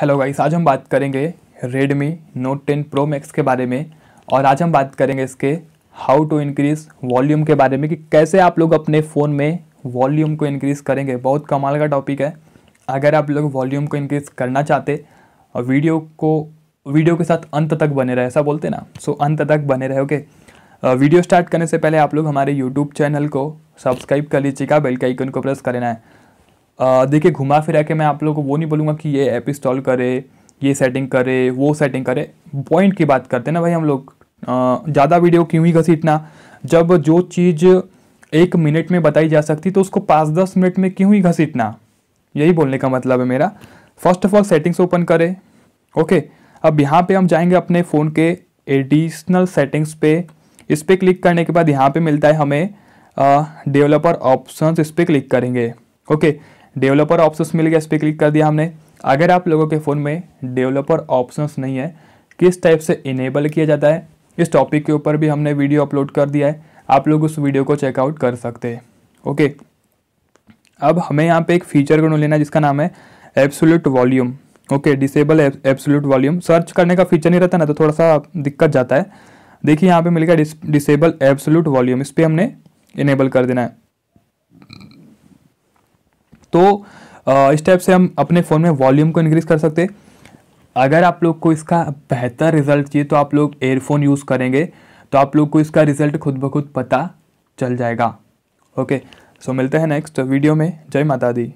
hello guys आज हम बात करेंगे Redmi Note ten Pro Max के बारे में और आज हम बात करेंगे इसके हाउ टू इंक्रीज़ वॉल्यूम के बारे में कि कैसे आप लोग अपने फ़ोन में वॉल्यूम को इंक्रीज़ करेंगे बहुत कमाल का टॉपिक है अगर आप लोग वॉल्यूम को इंक्रीज़ करना चाहते और वीडियो को वीडियो के साथ अंत तक बने रहे ऐसा बोलते ना सो अंत तक बने रहे ओके वीडियो स्टार्ट करने से पहले आप लोग हमारे यूट्यूब चैनल को सब्सक्राइब कर लीजिएगा बेल का आइकन को प्रेस करना है देखिए घुमा फिरा के मैं आप लोगों को वो नहीं बोलूँगा कि ये ऐप इंस्टॉल करे ये सेटिंग करे वो सेटिंग करे पॉइंट की बात करते हैं ना भाई हम लोग ज़्यादा वीडियो क्यों ही घसीटना जब जो चीज़ एक मिनट में बताई जा सकती तो उसको पाँच दस मिनट में क्यों ही घसीटना यही बोलने का मतलब है मेरा first of all settings open करें ओके अब यहाँ पे हम जाएंगे अपने फ़ोन के एडिशनल सेटिंग्स पे इस पर क्लिक करने के बाद यहाँ पे मिलता है हमें डेवलपर ऑप्शंस इस पर क्लिक करेंगे ओके okay, डेवलपर ऑप्शंस मिल गया इस पर क्लिक कर दिया हमने अगर आप लोगों के फ़ोन में डेवलपर ऑप्शंस नहीं है किस टाइप से इनेबल किया जाता है इस टॉपिक के ऊपर भी हमने वीडियो अपलोड कर दिया है आप लोग उस वीडियो को चेकआउट कर सकते हैं ओके अब हमें यहाँ पे एक फीचर को लेना है जिसका नाम है absolute volume okay disable absolute volume search करने का फीचर नहीं रहता ना तो थोड़ा सा दिक्कत जाता है देखिए यहाँ पे मिल गया डिसेबल एब्सोल्यूट वॉल्यूम इस पर हमने इनेबल कर देना है तो इस टाइप से हम अपने फ़ोन में वॉल्यूम को इंक्रीज़ कर सकते अगर आप लोग को इसका बेहतर रिजल्ट चाहिए तो आप लोग एयरफोन यूज़ करेंगे तो आप लोग को इसका रिजल्ट खुद ब खुद पता चल जाएगा ओके सो मिलते हैं नेक्स्ट वीडियो में जय माता दी